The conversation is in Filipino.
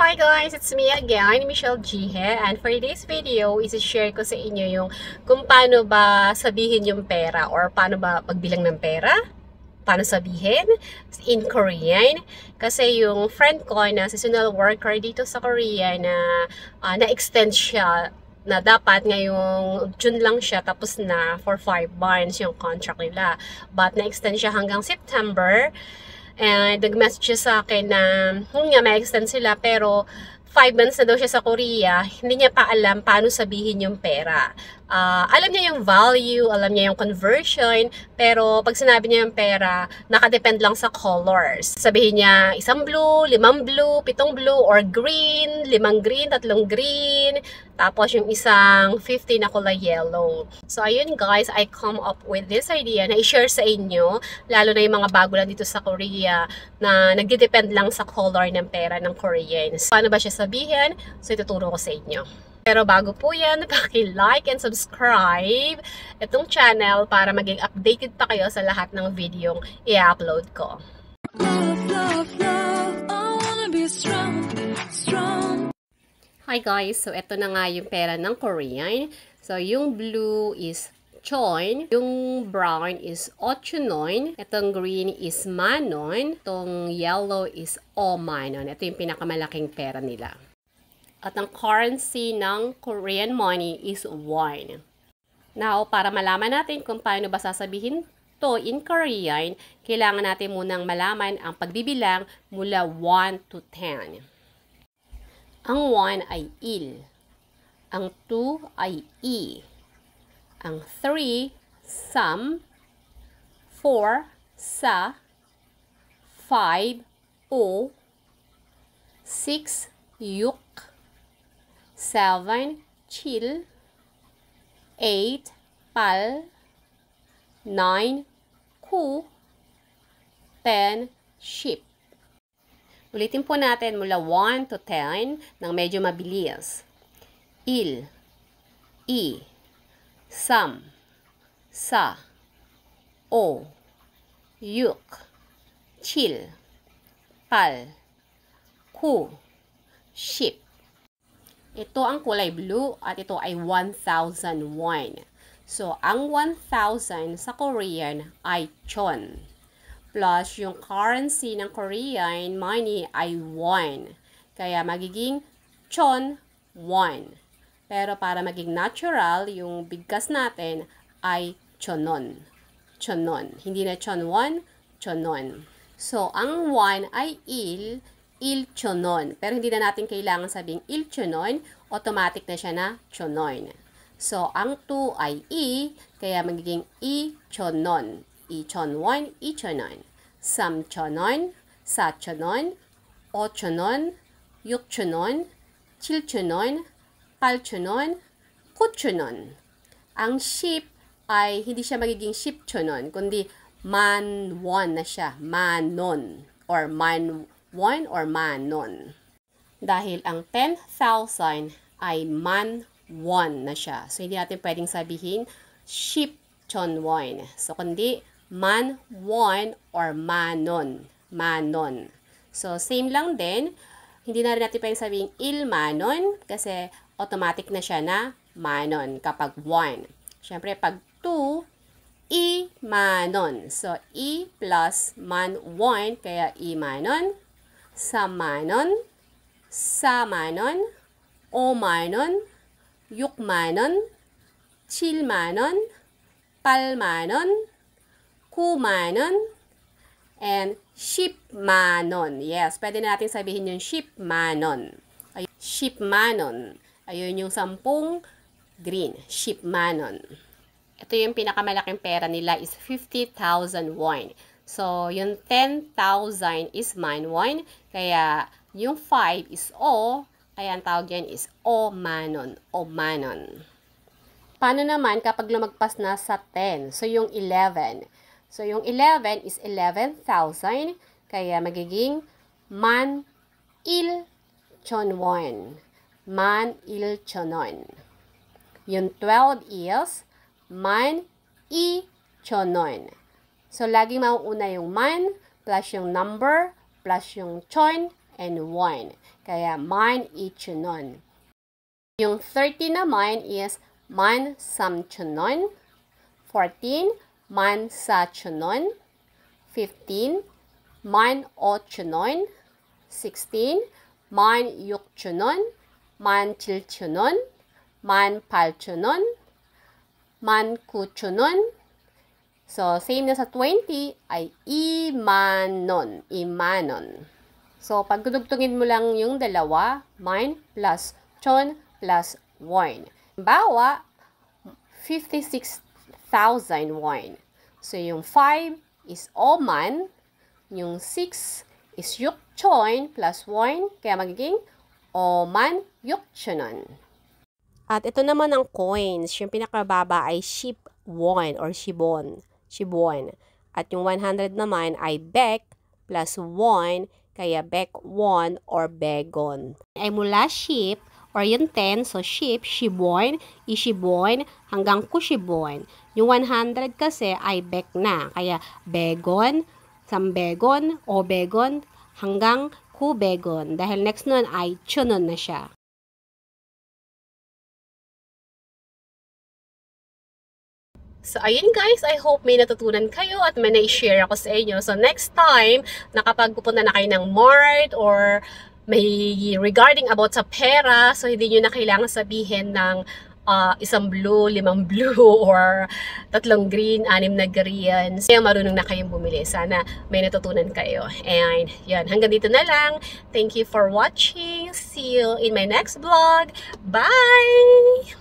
Hi guys! It's me again, Michelle Gihe. And for this video, isa share ko sa inyo yung kung paano ba sabihin yung pera or paano ba pagbilang ng pera. Paano sabihin? In Korean. Kasi yung friend ko na seasonal worker dito sa Korea na uh, na-extend siya na dapat ngayong June lang siya tapos na for 5 months yung contract nila. But na-extend siya hanggang September. And nag-message siya sa akin na, yun nga, may extend sila, pero 5 months na daw siya sa Korea, hindi niya pa alam paano sabihin yung pera. Uh, alam niya yung value, alam niya yung conversion, pero pag sinabi niya yung pera, nakadepend lang sa colors. Sabihin niya isang blue, limang blue, pitong blue, or green, limang green, tatlong green, tapos yung isang 50 na kulay yellow. So ayun guys, I come up with this idea na i-share sa inyo, lalo na yung mga bago lang dito sa Korea na nagdi nagdidepend lang sa color ng pera ng Koreans. Paano ba siya sabihin? So ituturo ko sa inyo. Pero bago po yan, paki-like and subscribe itong channel para maging updated pa kayo sa lahat ng video i-upload ko. Love, love, love. Hi guys! So, ito na nga yung pera ng Korean. So, yung blue is Chon. Yung brown is Ochunon. Itong green is Manon. Itong yellow is Omanon. Ito yung pinakamalaking pera nila. At ang currency ng Korean money is won. Now, para malaman natin kung paano ba sasabihin to in Korean, kailangan natin munang malaman ang pagbibilang mula 1 to 10. Ang 1 ay il. Ang 2 ay e. Ang 3, sam. 4, sa. 5, o. 6, yuk. 7, chil. 8, pal. 9, ku. 10, ship. Ulitin po natin mula 1 to 10 ng medyo mabilis. Il, i, sam, sa, o, yuk, chil, pal, ku, ship. Ito ang kulay blue at ito ay 1,001. So, ang 1,000 sa Korean ay chon plus yung currency ng Korea in money ay won. Kaya magiging chon won. Pero para maging natural, yung bigkas natin ay chonon. Chonon. Hindi na chon won, chonon. So, ang won ay il, il chonon. Pero hindi na natin kailangan sabing il chonon, automatic na siya na chonon. So, ang to ay i, kaya magiging i chonon. 2,000 won, 2,009, 삼천원, 사천원, 오천원, 육천원, 칠천원, 팔천원, 구천원. Ang ship ay hindi siya magiging ship chonon, kundi man won na siya, manon, or man won or manon. Dahil ang 10,000 ay man won na siya. So, hindi natin pwedeng sabihin ship shipchonwon. So, kundi man won or manon. Manon. So, same lang din. Hindi na rin natin pa yung sabing il manon kasi automatic na siya na manon kapag won. Siyempre, pag two, i manon. So, i plus man won kaya i manon. Sa manon. Sa manon. O manon. Yuk manon. Chil manon. Pal manon kumanon, and shipmanon. Yes, pwede na natin sabihin yung shipmanon. Ayun, shipmanon. Ayun yung sampung green, shipmanon. Ito yung pinakamalaking pera nila is 50,000 won. So, yung 10,000 is man won. Kaya, yung 5 is o. Kaya ang tawag yan is o manon. O manon. Paano naman kapag lumagpas na sa 10? So, yung 11. So, yung 11 is 11,000. Kaya magiging man il chon won. Man il chon chonon. Yung 12 is man i chon chonon. So, laging mauuna yung man plus yung number plus yung chon and won. Kaya man i chon chonon. Yung 13 naman is man samchonon. 14 man sachonon, 15, man ochonon, 16, man yukchonon, man chilchonon, man palchonon, man kuchonon. So, same na sa 20 ay imanon, imanon. So, pag dudugtungin mo lang yung dalawa, mine plus chon plus one. Bawa, 56 1,001. So, yung 5 is Oman. Yung 6 is Yukchon plus 1. Kaya magiging Oman Yukchonon. At ito naman ang coins. Yung pinakababa ay ship won or shibon. Shibon. At yung 100 naman ay Beck plus 1 kaya Beck won or begon. Ay mula ship or Orienten, so ship, shibborn, ishibborn, hanggang kushibborn. Yung 100 kasi ay bek na. Kaya begon, sambegon, obegon, hanggang kubegon. Dahil next nun ay chunon na siya. So, ayun guys, I hope may natutunan kayo at may na-share ako sa inyo. So, next time, nakapagpupunta na kayo ng Mart or may regarding about sa pera, so hindi nyo na kailangan sabihin ng uh, isang blue, limang blue, or tatlong green, anim na green. Kaya marunong na kayong bumili. Sana may natutunan kayo. And yan, hanggang dito na lang. Thank you for watching. See you in my next vlog. Bye!